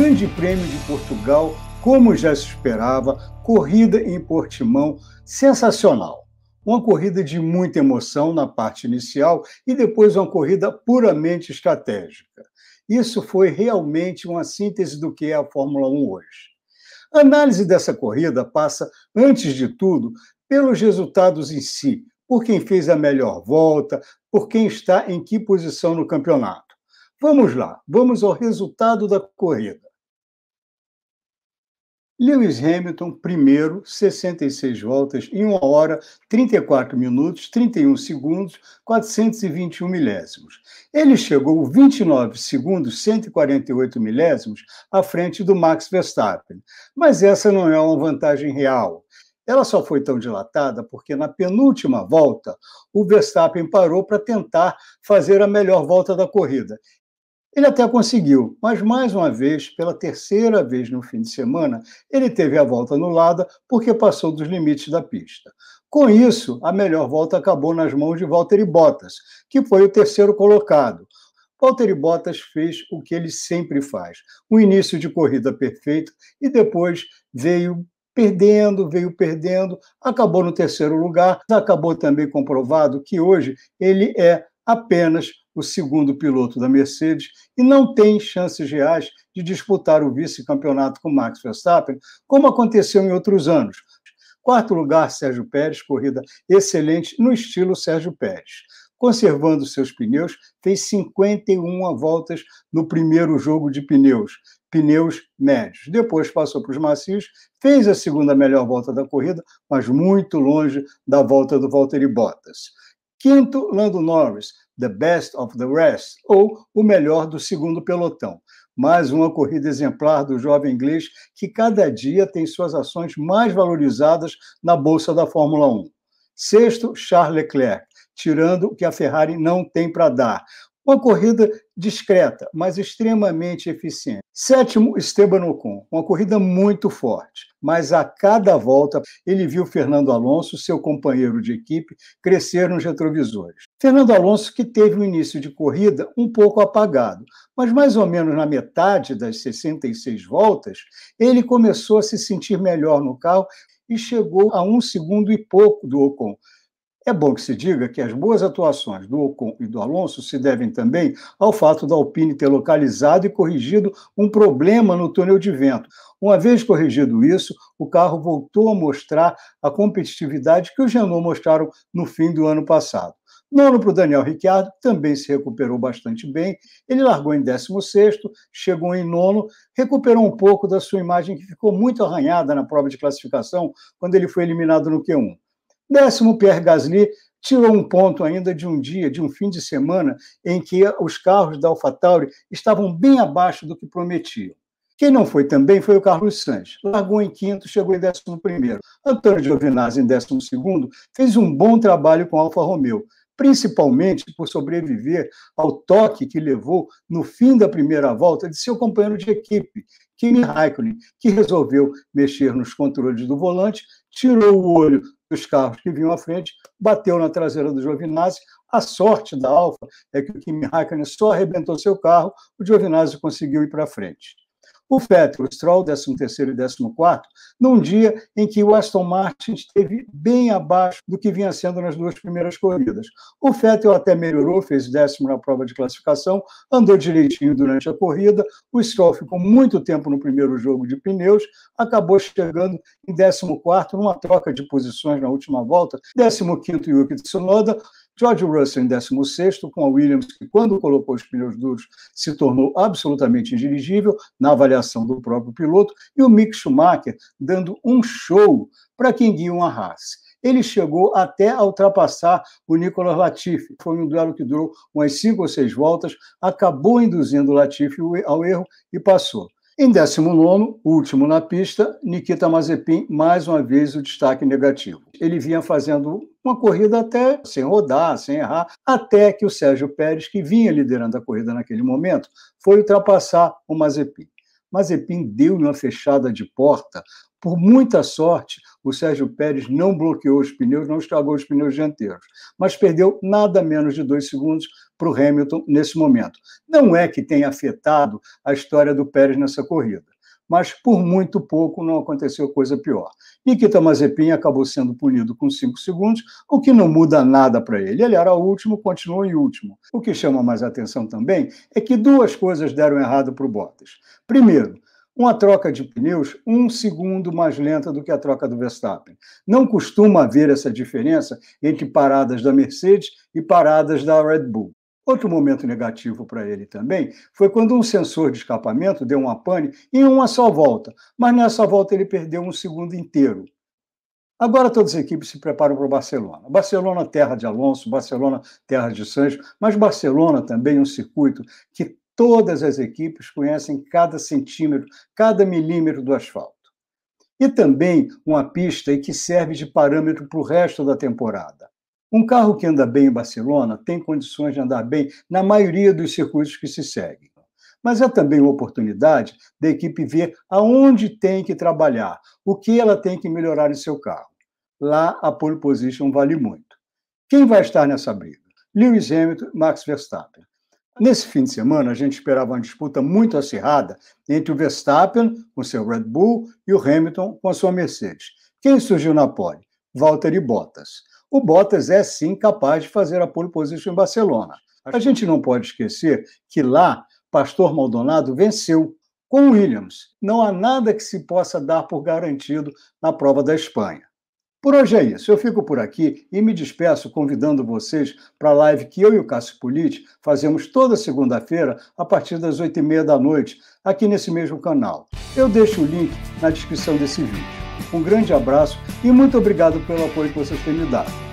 Grande Prêmio de Portugal, como já se esperava, corrida em Portimão sensacional. Uma corrida de muita emoção na parte inicial e depois uma corrida puramente estratégica. Isso foi realmente uma síntese do que é a Fórmula 1 hoje. A análise dessa corrida passa, antes de tudo, pelos resultados em si, por quem fez a melhor volta, por quem está em que posição no campeonato. Vamos lá, vamos ao resultado da corrida. Lewis Hamilton, primeiro, 66 voltas em 1 hora, 34 minutos, 31 segundos, 421 milésimos. Ele chegou 29 segundos, 148 milésimos à frente do Max Verstappen. Mas essa não é uma vantagem real. Ela só foi tão dilatada porque na penúltima volta o Verstappen parou para tentar fazer a melhor volta da corrida ele até conseguiu, mas mais uma vez, pela terceira vez no fim de semana, ele teve a volta anulada porque passou dos limites da pista. Com isso, a melhor volta acabou nas mãos de Valtteri Bottas, que foi o terceiro colocado. Valtteri Bottas fez o que ele sempre faz, um início de corrida perfeito e depois veio perdendo, veio perdendo, acabou no terceiro lugar, acabou também comprovado que hoje ele é apenas o segundo piloto da Mercedes, e não tem chances reais de disputar o vice-campeonato com Max Verstappen, como aconteceu em outros anos. Quarto lugar, Sérgio Pérez, corrida excelente no estilo Sérgio Pérez. Conservando seus pneus, fez 51 voltas no primeiro jogo de pneus, pneus médios. Depois passou para os macios, fez a segunda melhor volta da corrida, mas muito longe da volta do Valtteri Bottas. Quinto, Lando Norris, the best of the rest, ou o melhor do segundo pelotão. Mais uma corrida exemplar do jovem inglês que cada dia tem suas ações mais valorizadas na bolsa da Fórmula 1. Sexto, Charles Leclerc, tirando o que a Ferrari não tem para dar. Uma corrida discreta, mas extremamente eficiente. Sétimo, Esteban Ocon. Uma corrida muito forte, mas a cada volta ele viu Fernando Alonso, seu companheiro de equipe, crescer nos retrovisores. Fernando Alonso, que teve um início de corrida um pouco apagado, mas mais ou menos na metade das 66 voltas, ele começou a se sentir melhor no carro e chegou a um segundo e pouco do Ocon é bom que se diga que as boas atuações do Ocon e do Alonso se devem também ao fato da Alpine ter localizado e corrigido um problema no túnel de vento. Uma vez corrigido isso, o carro voltou a mostrar a competitividade que os Renault mostraram no fim do ano passado. Nono para o Daniel Ricciardo, também se recuperou bastante bem. Ele largou em 16, chegou em nono, recuperou um pouco da sua imagem que ficou muito arranhada na prova de classificação, quando ele foi eliminado no Q1. Décimo, Pierre Gasly tirou um ponto ainda de um dia, de um fim de semana, em que os carros da AlphaTauri estavam bem abaixo do que prometiam. Quem não foi também foi o Carlos Sanz. Largou em quinto, chegou em décimo primeiro. Antônio Giovinazzi, em décimo segundo, fez um bom trabalho com a Alfa Romeo, principalmente por sobreviver ao toque que levou no fim da primeira volta de seu companheiro de equipe, Kimi Raikkonen, que resolveu mexer nos controles do volante, tirou o olho dos carros que vinham à frente, bateu na traseira do Giovinazzi. A sorte da Alfa é que o Kimi Raikkonen só arrebentou seu carro, o Giovinazzi conseguiu ir para frente. O Vettel, o Stroll, 13º e 14º, num dia em que o Aston Martin esteve bem abaixo do que vinha sendo nas duas primeiras corridas. O Vettel até melhorou, fez décimo na prova de classificação, andou direitinho durante a corrida, o Stroll ficou muito tempo no primeiro jogo de pneus, acabou chegando em 14º numa troca de posições na última volta, 15º Yuki Tsunoda, George Russell em 16, com a Williams, que quando colocou os pneus duros se tornou absolutamente indirigível, na avaliação do próprio piloto, e o Mick Schumacher dando um show para quem guia uma Haas ele chegou até a ultrapassar o Nicolas Latifi. Foi um duelo que durou umas cinco ou seis voltas, acabou induzindo o Latifi ao erro e passou. Em 19, último na pista, Nikita Mazepin, mais uma vez o destaque negativo. Ele vinha fazendo uma corrida até sem rodar, sem errar, até que o Sérgio Pérez, que vinha liderando a corrida naquele momento, foi ultrapassar o Mazepin. Mazepin deu-lhe uma fechada de porta. Por muita sorte, o Sérgio Pérez não bloqueou os pneus, não estragou os pneus dianteiros, mas perdeu nada menos de dois segundos para o Hamilton nesse momento. Não é que tenha afetado a história do Pérez nessa corrida, mas por muito pouco não aconteceu coisa pior. Nikita Mazepin acabou sendo punido com cinco segundos, o que não muda nada para ele. Ele era o último, continuou em último. O que chama mais atenção também é que duas coisas deram errado para o Bottas. Primeiro, uma troca de pneus um segundo mais lenta do que a troca do Verstappen. Não costuma haver essa diferença entre paradas da Mercedes e paradas da Red Bull. Outro momento negativo para ele também foi quando um sensor de escapamento deu uma pane em uma só volta, mas nessa volta ele perdeu um segundo inteiro. Agora todas as equipes se preparam para o Barcelona. Barcelona, terra de Alonso, Barcelona, terra de Sancho, mas Barcelona também um circuito que todas as equipes conhecem cada centímetro, cada milímetro do asfalto. E também uma pista que serve de parâmetro para o resto da temporada. Um carro que anda bem em Barcelona tem condições de andar bem na maioria dos circuitos que se seguem. Mas é também uma oportunidade da equipe ver aonde tem que trabalhar, o que ela tem que melhorar em seu carro. Lá a pole position vale muito. Quem vai estar nessa briga? Lewis Hamilton, Max Verstappen. Nesse fim de semana, a gente esperava uma disputa muito acirrada entre o Verstappen, com seu Red Bull, e o Hamilton, com a sua Mercedes. Quem surgiu na pole? Valtteri Bottas o Bottas é sim capaz de fazer a pole position em Barcelona. A gente não pode esquecer que lá Pastor Maldonado venceu com Williams. Não há nada que se possa dar por garantido na prova da Espanha. Por hoje é isso. Eu fico por aqui e me despeço convidando vocês para a live que eu e o Cássio Politi fazemos toda segunda-feira a partir das oito e meia da noite aqui nesse mesmo canal. Eu deixo o link na descrição desse vídeo. Um grande abraço e muito obrigado pelo apoio que vocês têm me dado.